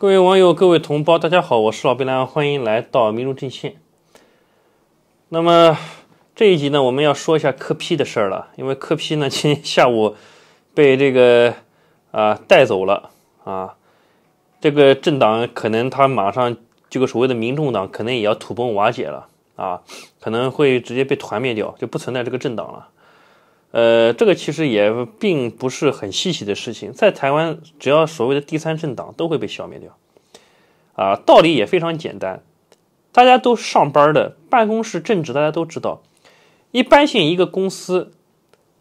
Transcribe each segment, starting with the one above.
各位网友，各位同胞，大家好，我是老白狼，欢迎来到民众阵线。那么这一集呢，我们要说一下柯皮的事儿了，因为柯皮呢今天下午被这个啊带走了啊，这个政党可能他马上这个所谓的民众党可能也要土崩瓦解了啊，可能会直接被团灭掉，就不存在这个政党了。呃，这个其实也并不是很稀奇的事情，在台湾，只要所谓的第三政党都会被消灭掉，啊，道理也非常简单，大家都上班的，办公室政治大家都知道，一般性一个公司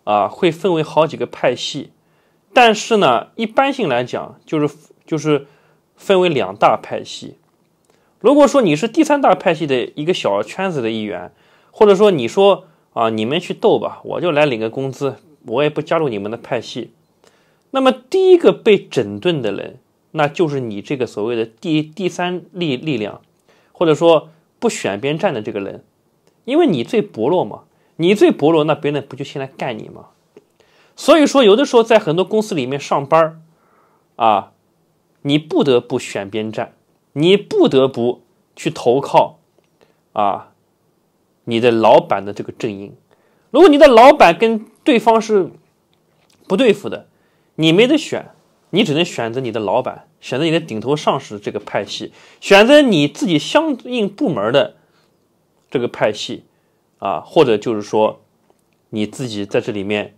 啊会分为好几个派系，但是呢，一般性来讲就是就是分为两大派系，如果说你是第三大派系的一个小圈子的一员，或者说你说。啊，你们去斗吧，我就来领个工资，我也不加入你们的派系。那么第一个被整顿的人，那就是你这个所谓的第第三力力量，或者说不选边站的这个人，因为你最薄弱嘛，你最薄弱，那别人不就先来干你吗？所以说，有的时候在很多公司里面上班啊，你不得不选边站，你不得不去投靠啊。你的老板的这个阵营，如果你的老板跟对方是不对付的，你没得选，你只能选择你的老板，选择你的顶头上司这个派系，选择你自己相应部门的这个派系，啊，或者就是说你自己在这里面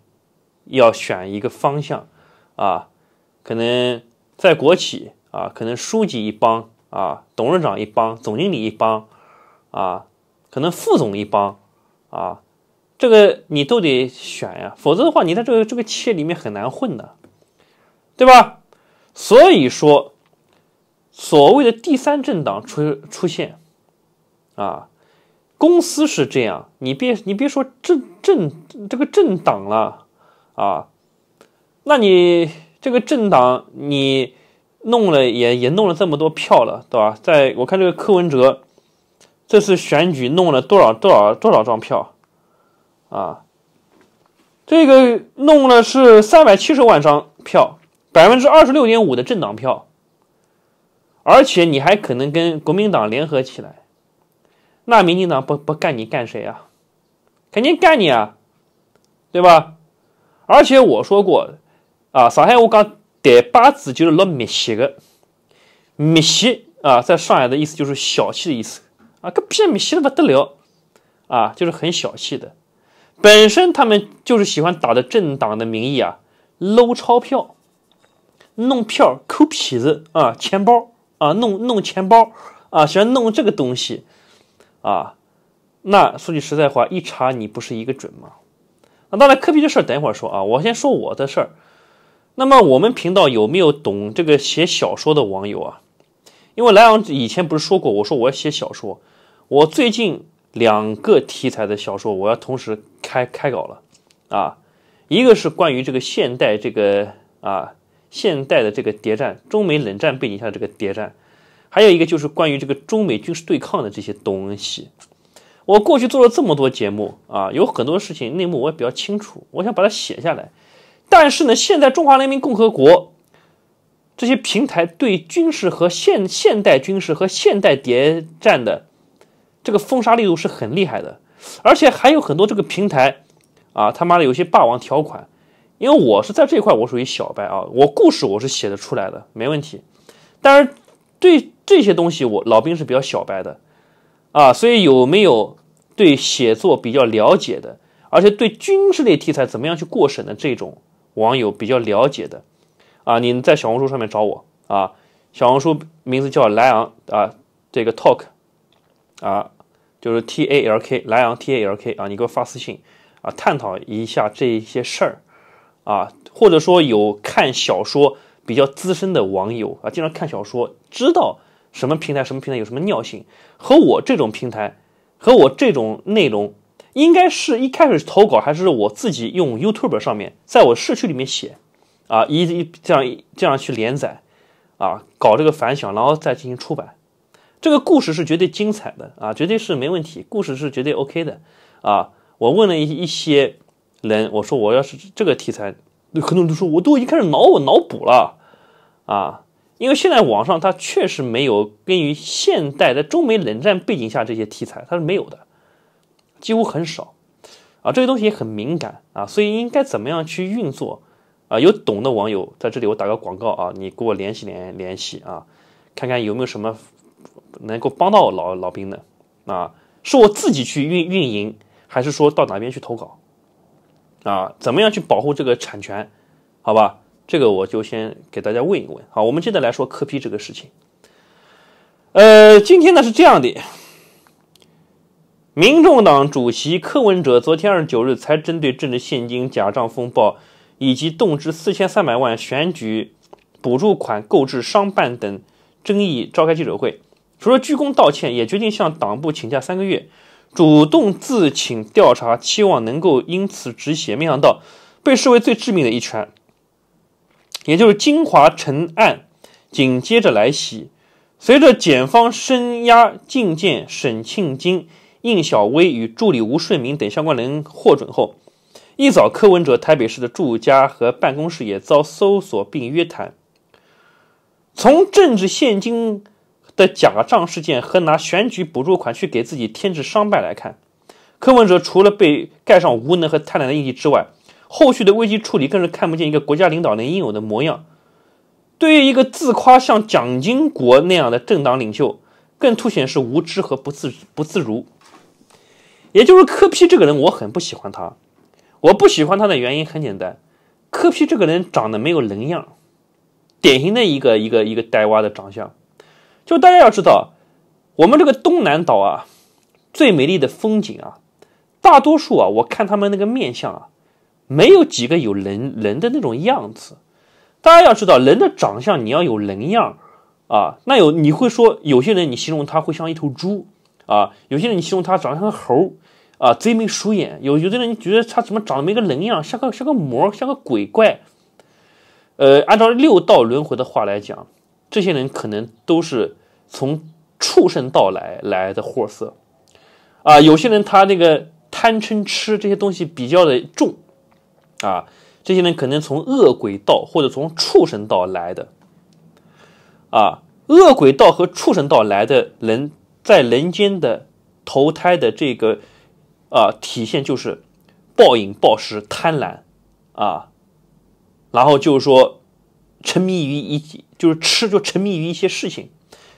要选一个方向，啊，可能在国企啊，可能书记一帮啊，董事长一帮，总经理一帮啊。可能副总一帮，啊，这个你都得选呀，否则的话，你在这个这个企业里面很难混的，对吧？所以说，所谓的第三政党出出现，啊，公司是这样，你别你别说政政这个政党了，啊，那你这个政党你弄了也也弄了这么多票了，对吧？在我看这个柯文哲。这次选举弄了多少多少多少张票啊？这个弄了是三百七十万张票，百分之二十六点五的政党票。而且你还可能跟国民党联合起来，那民进党不不干你干谁啊？肯定干你啊，对吧？而且我说过啊，上海我刚得八字就是老米西的，米西啊，在上海的意思就是小气的意思。啊，个屁！米吸的不得了，啊，就是很小气的，本身他们就是喜欢打着政党的名义啊，搂钞票，弄票抠痞子啊，钱包啊，弄弄钱包啊，喜欢弄这个东西，啊，那说句实在话，一查你不是一个准吗？那当然，科比这事儿等一会儿说啊，我先说我的事儿。那么我们频道有没有懂这个写小说的网友啊？因为莱昂以前不是说过，我说我要写小说。我最近两个题材的小说，我要同时开开搞了啊！一个是关于这个现代这个啊现代的这个谍战，中美冷战背景下这个谍战，还有一个就是关于这个中美军事对抗的这些东西。我过去做了这么多节目啊，有很多事情内幕我也比较清楚，我想把它写下来。但是呢，现在中华人民共和国。这些平台对军事和现现代军事和现代谍战的这个封杀力度是很厉害的，而且还有很多这个平台啊，他妈的有些霸王条款。因为我是在这块，我属于小白啊，我故事我是写的出来的，没问题。但是对这些东西，我老兵是比较小白的啊，所以有没有对写作比较了解的，而且对军事类题材怎么样去过审的这种网友比较了解的？啊，你在小红书上面找我啊，小红书名字叫莱昂啊，这个 talk 啊，就是 T A L K 莱昂 T A L K 啊，你给我发私信啊，探讨一下这些事儿啊，或者说有看小说比较资深的网友啊，经常看小说，知道什么平台什么平台有什么尿性，和我这种平台，和我这种内容，应该是一开始投稿，还是我自己用 YouTube 上面，在我社区里面写？啊，一一这样一这样去连载，啊，搞这个反响，然后再进行出版，这个故事是绝对精彩的啊，绝对是没问题，故事是绝对 OK 的啊。我问了一一些人，我说我要是这个题材，有很多人都说我都已经开始脑我脑补了啊，因为现在网上它确实没有根于现代在中美冷战背景下这些题材，它是没有的，几乎很少啊，这些东西很敏感啊，所以应该怎么样去运作？啊，有懂的网友在这里，我打个广告啊，你给我联系联联系啊，看看有没有什么能够帮到老老兵的啊？是我自己去运运营，还是说到哪边去投稿啊？怎么样去保护这个产权？好吧，这个我就先给大家问一问。好，我们接着来说科批这个事情。呃，今天呢是这样的，民众党主席柯文哲昨天二十九日才针对政治现金假账风暴。以及动支四千三百万选举补助款购置商办等争议，召开记者会，除了鞠躬道歉，也决定向党部请假三个月，主动自请调查，期望能够因此止血。没想到被视为最致命的一拳，也就是金华城案紧接着来袭。随着检方声押觐见沈庆金、应小薇与助理吴顺明等相关人获准后。一早，柯文哲台北市的住家和办公室也遭搜索并约谈。从政治现金的假账事件和拿选举补助款去给自己添置商办来看，柯文哲除了被盖上无能和贪婪的印记之外，后续的危机处理更是看不见一个国家领导人应有的模样。对于一个自夸像蒋经国那样的政党领袖，更凸显是无知和不自不自如。也就是柯批这个人，我很不喜欢他。我不喜欢他的原因很简单，柯皮这个人长得没有人样，典型的一个一个一个呆瓜的长相。就大家要知道，我们这个东南岛啊，最美丽的风景啊，大多数啊，我看他们那个面相啊，没有几个有人人的那种样子。大家要知道，人的长相你要有人样啊，那有你会说有些人你形容他会像一头猪啊，有些人你形容他长得像猴。啊，贼眉鼠眼，有有的人你觉得他怎么长得没个人样，像个像个魔，像个鬼怪。呃，按照六道轮回的话来讲，这些人可能都是从畜生道来来的货色。啊，有些人他那个贪嗔痴这些东西比较的重。啊，这些人可能从恶鬼道或者从畜生道来的。啊，恶鬼道和畜生道来的人在人间的投胎的这个。啊，体现就是暴饮暴食、贪婪，啊，然后就是说沉迷于一就是吃，就沉迷于一些事情，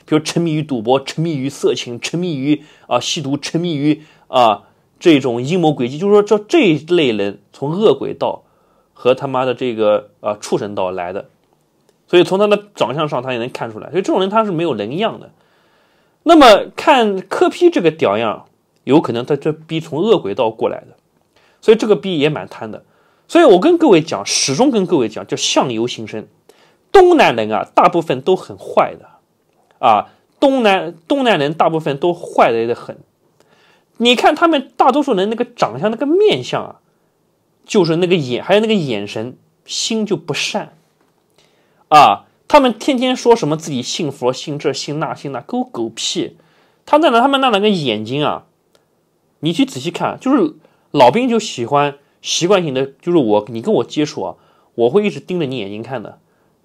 比如沉迷于赌博、沉迷于色情、沉迷于啊吸毒、沉迷于啊这种阴谋诡计。就是说，这这类人从恶鬼道和他妈的这个呃畜生道来的，所以从他的长相上，他也能看出来。所以这种人他是没有人样的。那么看柯批这个屌样。有可能他这逼从恶鬼道过来的，所以这个逼也蛮贪的。所以我跟各位讲，始终跟各位讲，叫相由心生。东南人啊，大部分都很坏的啊。东南东南人大部分都坏的很。你看他们大多数人那个长相、那个面相啊，就是那个眼，还有那个眼神，心就不善啊。他们天天说什么自己信佛、信这、信那、信那，狗狗屁！他那那他们那两个眼睛啊。你去仔细看，就是老兵就喜欢习惯性的，就是我你跟我接触啊，我会一直盯着你眼睛看的，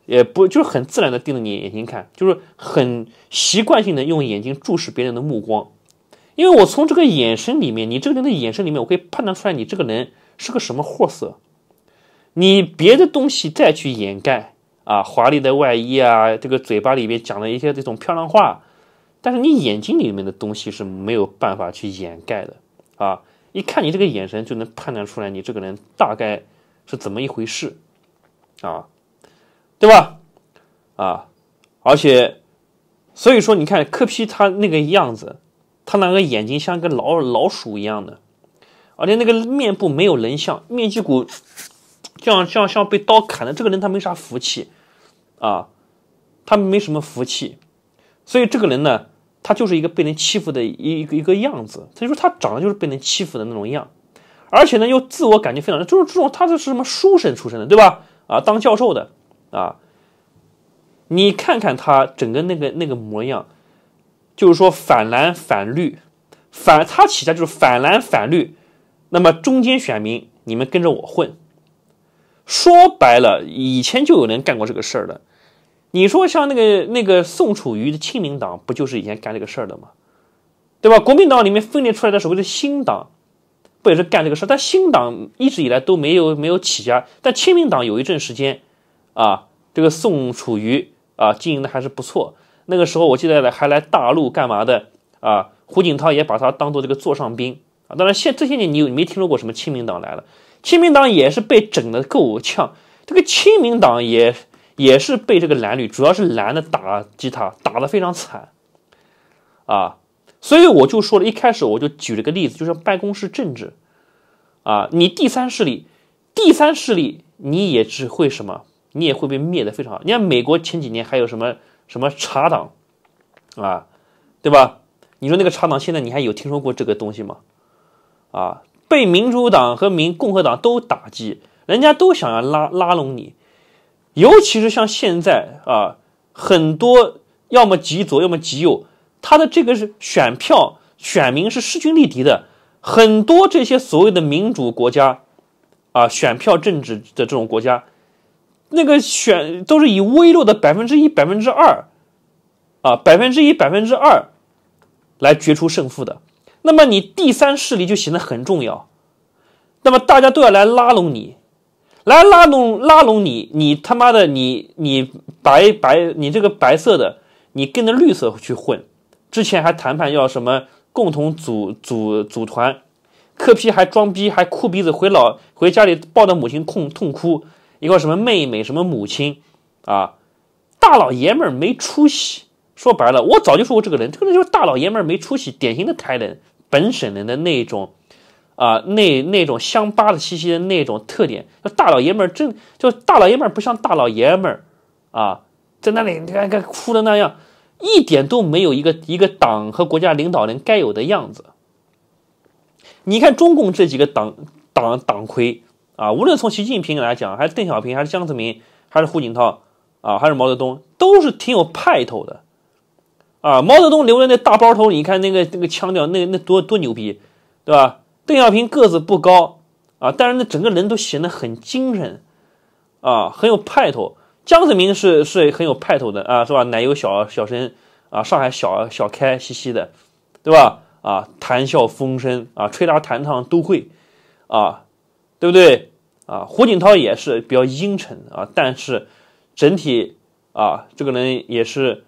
也不就是很自然的盯着你眼睛看，就是很习惯性的用眼睛注视别人的目光，因为我从这个眼神里面，你这个人的眼神里面，我可以判断出来你这个人是个什么货色，你别的东西再去掩盖啊华丽的外衣啊，这个嘴巴里面讲了一些这种漂亮话，但是你眼睛里面的东西是没有办法去掩盖的。啊，一看你这个眼神就能判断出来，你这个人大概是怎么一回事，啊，对吧？啊，而且，所以说你看柯皮他那个样子，他那个眼睛像个老老鼠一样的，而且那个面部没有人像，面肌骨像像像被刀砍的，这个人他没啥福气，啊，他没什么福气，所以这个人呢。他就是一个被人欺负的一一个样子，他就说他长得就是被人欺负的那种样，而且呢又自我感觉非常，的，就是这种他这是什么书生出身的，对吧？啊，当教授的啊，你看看他整个那个那个模样，就是说反蓝反绿，反他起家就是反蓝反绿，那么中间选民，你们跟着我混，说白了，以前就有人干过这个事儿的。你说像那个那个宋楚瑜的亲民党，不就是以前干这个事儿的吗？对吧？国民党里面分裂出来的所谓的新党，不也是干这个事儿？但新党一直以来都没有没有起家。但亲民党有一阵时间，啊，这个宋楚瑜啊经营的还是不错。那个时候我记得还来大陆干嘛的啊？胡锦涛也把他当做这个座上宾啊。当然，现这些年你没听说过什么亲民党来了，亲民党也是被整得够呛。这个亲民党也。也是被这个男女，主要是男的打击他，打得非常惨啊！所以我就说了一开始我就举了个例子，就是办公室政治啊！你第三势力，第三势力，你也只会什么？你也会被灭的非常。好，你看美国前几年还有什么什么茶党啊？对吧？你说那个茶党现在你还有听说过这个东西吗？啊！被民主党和民共和党都打击，人家都想要拉拉拢你。尤其是像现在啊，很多要么极左，要么极右，他的这个是选票、选民是势均力敌的。很多这些所谓的民主国家啊，选票政治的这种国家，那个选都是以微弱的百分之一、百分之二啊，百分之一、百分之二来决出胜负的。那么你第三势力就显得很重要。那么大家都要来拉拢你。来拉拢拉拢你，你他妈的，你你白白你这个白色的，你跟着绿色去混，之前还谈判要什么共同组组组团，克皮还装逼还哭鼻子回老回家里抱着母亲痛痛哭，一个什么妹妹什么母亲，啊，大老爷们没出息，说白了，我早就说过这个人这个人就是大老爷们没出息，典型的泰人本省人的那一种。啊，那那种乡巴的兮兮的那种特点，就大老爷们儿真就大老爷们儿不像大老爷们儿啊，在那里你看看哭的那样，一点都没有一个一个党和国家领导人该有的样子。你看中共这几个党党党魁啊，无论从习近平来讲，还是邓小平，还是江泽民，还是胡锦涛啊，还是毛泽东，都是挺有派头的。啊，毛泽东留的那大包头，你看那个那个腔调，那那多多牛逼，对吧？邓小平个子不高啊，但是呢，整个人都显得很精神，啊，很有派头。江泽民是是很有派头的啊，是吧？奶油小小生啊，上海小小开兮兮的，对吧？啊，谈笑风生啊，吹拉弹唱都会啊，对不对？啊，胡锦涛也是比较阴沉啊，但是整体啊，这个人也是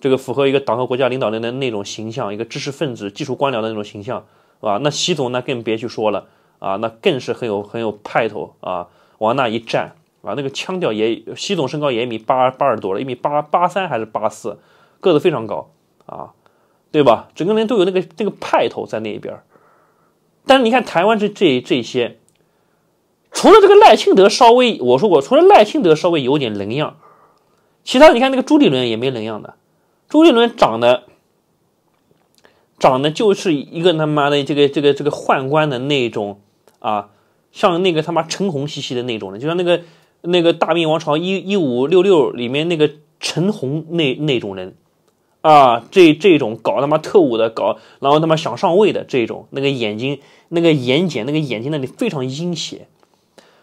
这个符合一个党和国家领导人的那种形象，一个知识分子、技术官僚的那种形象。啊，那习总那更别去说了啊，那更是很有很有派头啊，往那一站啊，那个腔调也，习总身高也一米八八十多了，一米八八三还是八四，个子非常高啊，对吧？整个人都有那个那个派头在那一边。但是你看台湾这这这些，除了这个赖清德稍微我说过，除了赖清德稍微有点人样，其他你看那个朱立伦也没人样的，朱立伦长得。长得就是一个他妈的这个这个这个宦官的那种啊，像那个他妈陈红兮兮的那种人，就像那个那个大明王朝一一五六六里面那个陈红那那种人啊，这这种搞他妈特务的，搞然后他妈想上位的这种，那个眼睛那个眼睑那个眼睛那里非常阴邪，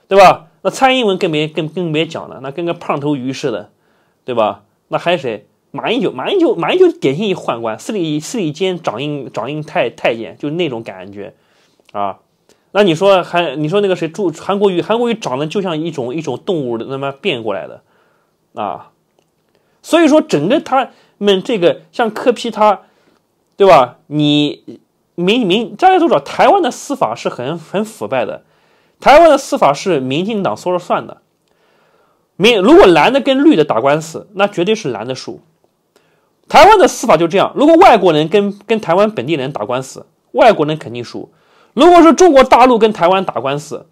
对吧？那蔡英文更别更更别讲了，那跟个胖头鱼似的，对吧？那还谁？马英九，马英九，马英九典型一宦官，司礼司礼监掌印掌印太太监，就那种感觉，啊，那你说还你说那个谁朱韩国瑜，韩国瑜长得就像一种一种动物那么变过来的，啊，所以说整个他们这个像柯批他，对吧？你明明大家都知道，台湾的司法是很很腐败的，台湾的司法是民进党说了算的，民如果蓝的跟绿的打官司，那绝对是蓝的输。台湾的司法就这样，如果外国人跟跟台湾本地人打官司，外国人肯定输；如果说中国大陆跟台湾打官司，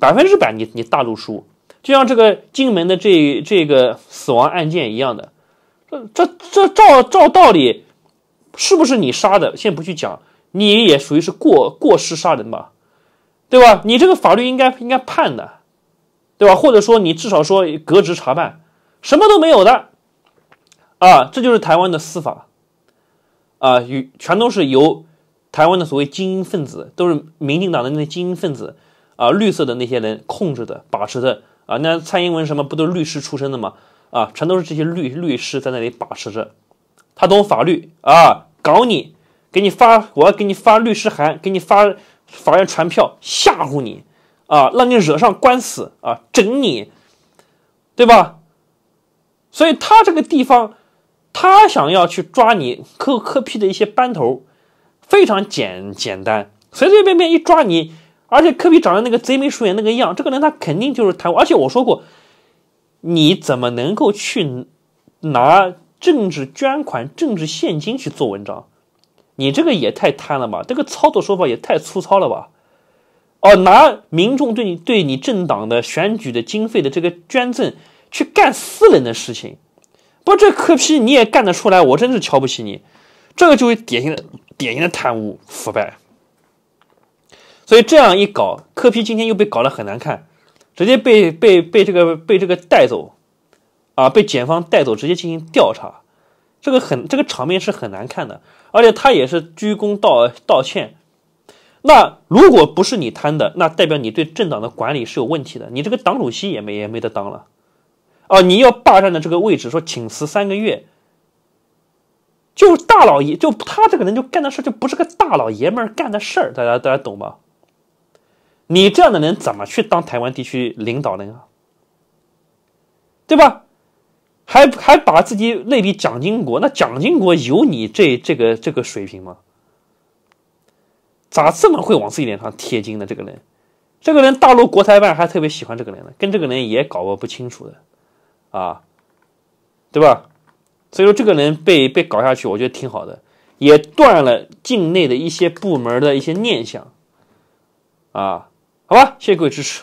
百分之百你你大陆输。就像这个金门的这这个死亡案件一样的，这这这照照道理，是不是你杀的？先不去讲，你也属于是过过失杀人吧，对吧？你这个法律应该应该判的，对吧？或者说你至少说革职查办，什么都没有的。啊，这就是台湾的司法，啊，与全都是由台湾的所谓精英分子，都是民进党的那些精英分子，啊，绿色的那些人控制的、把持的，啊，那蔡英文什么不都是律师出身的吗？啊，全都是这些律律师在那里把持着，他懂法律啊，搞你，给你发，我要给你发律师函，给你发法院传票，吓唬你，啊，让你惹上官司啊，整你，对吧？所以他这个地方。他想要去抓你科科批的一些班头，非常简简单，随随便便一抓你，而且科比长得那个贼眉鼠眼那个样，这个人他肯定就是贪污。而且我说过，你怎么能够去拿政治捐款、政治现金去做文章？你这个也太贪了吧，这个操作手法也太粗糙了吧？哦，拿民众对你对你政党的选举的经费的这个捐赠去干私人的事情。不，这柯皮你也干得出来，我真是瞧不起你。这个就是典型的、典型的贪污腐败。所以这样一搞，柯皮今天又被搞得很难看，直接被被被这个被这个带走啊，被检方带走，直接进行调查。这个很，这个场面是很难看的。而且他也是鞠躬道道歉。那如果不是你贪的，那代表你对政党的管理是有问题的，你这个党主席也没也没得当了。哦，你要霸占的这个位置，说请辞三个月，就大老爷，就他这个人就干的事就不是个大老爷们干的事儿，大家大家懂吗？你这样的人怎么去当台湾地区领导人啊？对吧？还还把自己类比蒋经国，那蒋经国有你这这个这个水平吗？咋这么会往自己脸上贴金的这个人？这个人大陆国台办还特别喜欢这个人呢，跟这个人也搞不清楚的。啊，对吧？所以说这个人被被搞下去，我觉得挺好的，也断了境内的一些部门的一些念想，啊，好吧，谢谢各位支持。